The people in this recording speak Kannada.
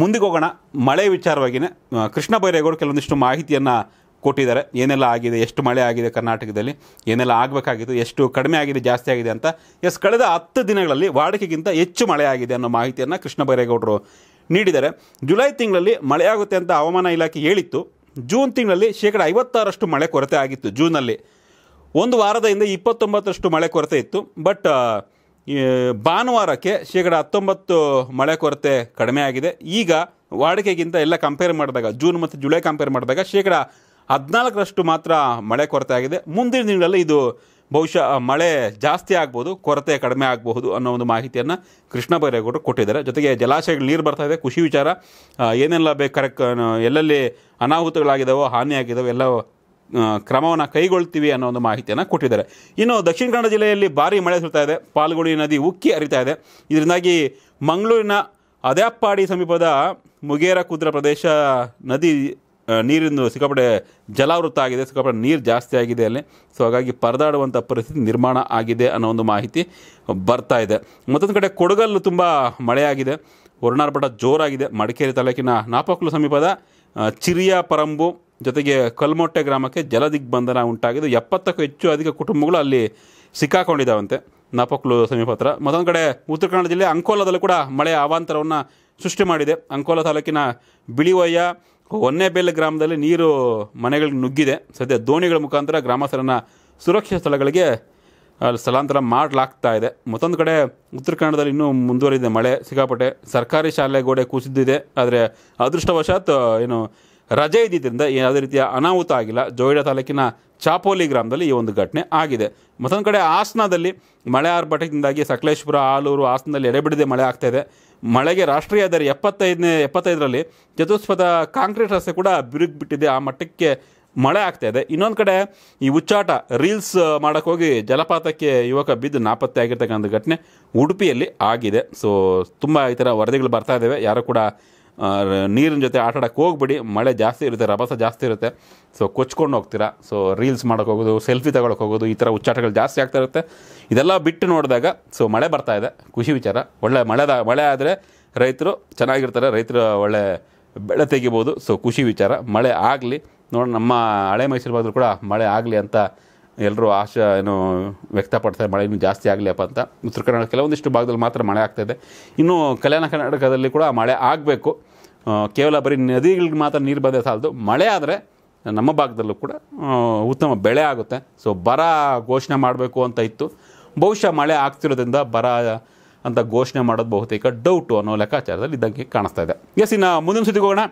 ಮುಂದಿಗೆ ಹೋಗೋಣ ಮಳೆ ವಿಚಾರವಾಗಿಯೇ ಕೃಷ್ಣ ಬೈರೇಗೌಡ ಕೆಲವೊಂದಿಷ್ಟು ಮಾಹಿತಿಯನ್ನು ಕೊಟ್ಟಿದ್ದಾರೆ ಏನೆಲ್ಲ ಆಗಿದೆ ಎಷ್ಟು ಮಳೆ ಆಗಿದೆ ಕರ್ನಾಟಕದಲ್ಲಿ ಏನೆಲ್ಲ ಆಗಬೇಕಾಗಿತ್ತು ಎಷ್ಟು ಕಡಿಮೆ ಆಗಿದೆ ಜಾಸ್ತಿ ಆಗಿದೆ ಅಂತ ಎಸ್ ಕಳೆದ ಹತ್ತು ದಿನಗಳಲ್ಲಿ ವಾಡಿಕೆಗಿಂತ ಹೆಚ್ಚು ಮಳೆ ಆಗಿದೆ ಅನ್ನೋ ಮಾಹಿತಿಯನ್ನು ಕೃಷ್ಣ ಬೈರೇಗೌಡರು ನೀಡಿದ್ದಾರೆ ಜುಲೈ ತಿಂಗಳಲ್ಲಿ ಮಳೆಯಾಗುತ್ತೆ ಅಂತ ಹವಾಮಾನ ಇಲಾಖೆ ಹೇಳಿತ್ತು ಜೂನ್ ತಿಂಗಳಲ್ಲಿ ಶೇಕಡ ಐವತ್ತಾರಷ್ಟು ಮಳೆ ಕೊರತೆ ಆಗಿತ್ತು ಜೂನಲ್ಲಿ ಒಂದು ವಾರದ ಹಿಂದೆ ಇಪ್ಪತ್ತೊಂಬತ್ತರಷ್ಟು ಮಳೆ ಕೊರತೆ ಇತ್ತು ಬಟ್ ಭಾನುವಾರಕ್ಕೆ ಶೇಕಡ ಹತ್ತೊಂಬತ್ತು ಮಳೆ ಕೊರತೆ ಕಡಿಮೆ ಆಗಿದೆ ಈಗ ವಾಡಿಕೆಗಿಂತ ಎಲ್ಲ ಕಂಪೇರ್ ಮಾಡಿದಾಗ ಜೂನ್ ಮತ್ತು ಜುಲೈ ಕಂಪೇರ್ ಮಾಡಿದಾಗ ಶೇಕಡ ಹದಿನಾಲ್ಕರಷ್ಟು ಮಾತ್ರ ಮಳೆ ಕೊರತೆ ಆಗಿದೆ ಮುಂದಿನ ದಿನಗಳಲ್ಲಿ ಇದು ಬಹುಶಃ ಮಳೆ ಜಾಸ್ತಿ ಆಗ್ಬೋದು ಕೊರತೆ ಕಡಿಮೆ ಆಗಬಹುದು ಅನ್ನೋ ಒಂದು ಮಾಹಿತಿಯನ್ನು ಕೃಷ್ಣ ಬೈರೇಗೌಡರು ಕೊಟ್ಟಿದ್ದಾರೆ ಜೊತೆಗೆ ಜಲಾಶಯಗಳು ನೀರು ಬರ್ತಾ ಇದೆ ಖುಷಿ ವಿಚಾರ ಏನೆಲ್ಲ ಬೇಕು ಕರೆಕ್ಟ್ ಎಲ್ಲೆಲ್ಲಿ ಅನಾಹುತಗಳಾಗಿದ್ದಾವೋ ಹಾನಿಯಾಗಿದ್ದಾವೋ ಎಲ್ಲ ಕ್ರಮವನ್ನು ಕೈಗೊಳ್ತೀವಿ ಅನ್ನೋ ಒಂದು ಮಾಹಿತಿಯನ್ನು ಕೊಟ್ಟಿದ್ದಾರೆ ಇನ್ನು ದಕ್ಷಿಣ ಕನ್ನಡ ಜಿಲ್ಲೆಯಲ್ಲಿ ಭಾರಿ ಮಳೆ ಸುರಿತಾ ಇದೆ ಪಾಲ್ಗುಡಿ ನದಿ ಉಕ್ಕಿ ಹರಿತಾ ಇದೆ ಇದರಿಂದಾಗಿ ಮಂಗಳೂರಿನ ಅದ್ಯಾಪ್ಪಾಡಿ ಸಮೀಪದ ಮುಗೇರ ಕುದ್ರ ಪ್ರದೇಶ ನದಿ ನೀರಿಂದು ಸಿಕ್ಕಾಪಡೆ ಜಲಾವೃತ ಆಗಿದೆ ಸಿಕ್ಕಾಪಟ್ಟೆ ನೀರು ಜಾಸ್ತಿ ಆಗಿದೆ ಅಲ್ಲಿ ಸೊ ಹಾಗಾಗಿ ಪರದಾಡುವಂಥ ಪರಿಸ್ಥಿತಿ ನಿರ್ಮಾಣ ಆಗಿದೆ ಅನ್ನೋ ಒಂದು ಮಾಹಿತಿ ಬರ್ತಾ ಇದೆ ಮತ್ತೊಂದು ಕಡೆ ಕೊಡಗಲ್ಲು ತುಂಬ ಮಳೆಯಾಗಿದೆ ವರ್ಣಾರ್ಭಟ ಜೋರಾಗಿದೆ ಮಡಿಕೇರಿ ತಾಲೂಕಿನ ನಾಪಕ್ಲು ಸಮೀಪದ ಚಿರಿಯ ಪರಂಬು ಜೊತೆಗೆ ಕಲ್ಮೊಟ್ಟೆ ಗ್ರಾಮಕ್ಕೆ ಜಲ ದಿಗ್ಬಂಧನ ಉಂಟಾಗಿದ್ದು ಎಪ್ಪತ್ತಕ್ಕೂ ಹೆಚ್ಚು ಅಧಿಕ ಕುಟುಂಬಗಳು ಅಲ್ಲಿ ಸಿಕ್ಕಾಕೊಂಡಿದ್ದಾವಂತೆ ನಾಪಕ್ಲು ಸಮೀಪ ಹತ್ರ ಮತ್ತೊಂದು ಕಡೆ ಉತ್ತರ ಕನ್ನಡ ಜಿಲ್ಲೆ ಅಂಕೋಲದಲ್ಲೂ ಕೂಡ ಮಳೆಯ ಅವಾಂತರವನ್ನು ಸೃಷ್ಟಿ ಮಾಡಿದೆ ಅಂಕೋಲ ತಾಲೂಕಿನ ಬಿಳಿವಯ್ಯ ಹೊನ್ನೆಬೇಲೆ ಗ್ರಾಮದಲ್ಲಿ ನೀರು ಮನೆಗಳಿಗೆ ನುಗ್ಗಿದೆ ಸದ್ಯ ದೋಣಿಗಳ ಮುಖಾಂತರ ಗ್ರಾಮಸ್ಥರನ್ನು ಸುರಕ್ಷಿತ ಸ್ಥಳಗಳಿಗೆ ಸ್ಥಳಾಂತರ ಮಾಡಲಾಗ್ತಾ ಇದೆ ಮತ್ತೊಂದು ಕಡೆ ಉತ್ತರ ಕನ್ನಡದಲ್ಲಿ ಇನ್ನೂ ಮುಂದುವರಿದಿದೆ ಮಳೆ ಸಿಕ್ಕಾಪಟ್ಟೆ ಸರ್ಕಾರಿ ಶಾಲೆ ಗೋಡೆ ಕುಸಿದಿದೆ ಆದರೆ ಅದೃಷ್ಟವಶಾತ್ ಏನು ರಜೆ ಇದ್ದಿದ್ದರಿಂದ ಯಾವುದೇ ರೀತಿಯ ಅನಾಹುತ ಆಗಿಲ್ಲ ಜೋಯಿಡಾ ತಾಲೂಕಿನ ಚಾಪೋಲಿ ಗ್ರಾಮದಲ್ಲಿ ಈ ಒಂದು ಘಟನೆ ಆಗಿದೆ ಮತ್ತೊಂದು ಕಡೆ ಹಾಸನದಲ್ಲಿ ಮಳೆ ಆರ್ಭಟದಿಂದಾಗಿ ಸಕಲೇಶ್ಪುರ ಆಲೂರು ಹಾಸನದಲ್ಲಿ ಎಡೆಬಿಡದೆ ಮಳೆ ಆಗ್ತಾ ಇದೆ ಮಳೆಗೆ ರಾಷ್ಟ್ರೀಯ ದಾರಿ ಎಪ್ಪತ್ತೈದನೇ ಎಪ್ಪತ್ತೈದರಲ್ಲಿ ಚತುಷ್ಪಥ ಕಾಂಕ್ರೀಟ್ ರಸ್ತೆ ಕೂಡ ಬಿರುಗು ಬಿಟ್ಟಿದೆ ಆ ಮಟ್ಟಕ್ಕೆ ಮಳೆ ಆಗ್ತಾ ಇದೆ ಇನ್ನೊಂದು ಕಡೆ ಈ ಉಚ್ಚಾಟ ರೀಲ್ಸ್ ಮಾಡೋಕ್ಕೋಗಿ ಜಲಪಾತಕ್ಕೆ ಯುವಕ ಬಿದ್ದು ನಾಪತ್ತೆ ಆಗಿರ್ತಕ್ಕಂಥ ಘಟನೆ ಉಡುಪಿಯಲ್ಲಿ ಆಗಿದೆ ಸೊ ತುಂಬ ಈ ಥರ ವರದಿಗಳು ಬರ್ತಾ ಇದ್ದಾವೆ ಯಾರು ಕೂಡ ನೀರಿನ ಜೊತೆ ಆಟ ಆಡೋಕ್ಕೆ ಹೋಗ್ಬಿಡಿ ಮಳೆ ಜಾಸ್ತಿ ಇರುತ್ತೆ ರಭಸ ಜಾಸ್ತಿ ಇರುತ್ತೆ ಸೊ ಕೊಚ್ಕೊಂಡು ಹೋಗ್ತೀರಾ ಸೊ ರೀಲ್ಸ್ ಮಾಡಕ್ಕೆ ಹೋಗೋದು ಸೆಲ್ಫಿ ತಗೊಳಕ್ಕೆ ಹೋಗೋದು ಈ ಥರ ಉಚ್ಚಾಟಗಳು ಜಾಸ್ತಿ ಆಗ್ತಾ ಇರುತ್ತೆ ಇದೆಲ್ಲ ಬಿಟ್ಟು ನೋಡಿದಾಗ ಸೊ ಮಳೆ ಬರ್ತಾ ಇದೆ ಖುಷಿ ವಿಚಾರ ಒಳ್ಳೆ ಮಳೆದ ಮಳೆ ಆದರೆ ರೈತರು ಚೆನ್ನಾಗಿರ್ತಾರೆ ರೈತರು ಒಳ್ಳೆ ಬೆಳೆ ತೆಗಿಬೋದು ಸೊ ಖುಷಿ ವಿಚಾರ ಮಳೆ ಆಗಲಿ ನೋಡಿ ನಮ್ಮ ಹಳೆ ಮೈಸೂರು ಬಂದರೂ ಕೂಡ ಮಳೆ ಆಗಲಿ ಅಂತ ಎಲ್ಲರೂ ಆಶ ಏನು ವ್ಯಕ್ತಪಡ್ತಾರೆ ಮಳೆ ಇನ್ನೂ ಜಾಸ್ತಿ ಆಗಲಿಯಪ್ಪ ಅಂತ ಉತ್ತರ ಕನ್ನಡ ಕೆಲವೊಂದಿಷ್ಟು ಭಾಗದಲ್ಲಿ ಮಾತ್ರ ಮಳೆ ಆಗ್ತಾಯಿದೆ ಇನ್ನು ಕಲ್ಯಾಣ ಕರ್ನಾಟಕದಲ್ಲಿ ಕೂಡ ಮಳೆ ಆಗಬೇಕು ಕೇವಲ ಬರೀ ನದಿಗಳಿಗೆ ಮಾತ್ರ ನೀರು ಬಂದೇ ಸಾಲದು ಮಳೆ ಆದರೆ ನಮ್ಮ ಭಾಗದಲ್ಲೂ ಕೂಡ ಉತ್ತಮ ಬೆಳೆ ಆಗುತ್ತೆ ಸೊ ಬರ ಘೋಷಣೆ ಮಾಡಬೇಕು ಅಂತ ಇತ್ತು ಬಹುಶಃ ಮಳೆ ಆಗ್ತಿರೋದ್ರಿಂದ ಬರ ಅಂತ ಘೋಷಣೆ ಮಾಡೋದು ಬಹುತೇಕ ಡೌಟು ಅನ್ನೋ ಲೆಕ್ಕಾಚಾರದಲ್ಲಿ ಇದ್ದಂಗೆ ಕಾಣಿಸ್ತಾ ಇದೆ ಎಸ್ ಇನ್ನು ಮುಂದಿನ ಸುದ್ದಿಗೆ ಹೋಗೋಣ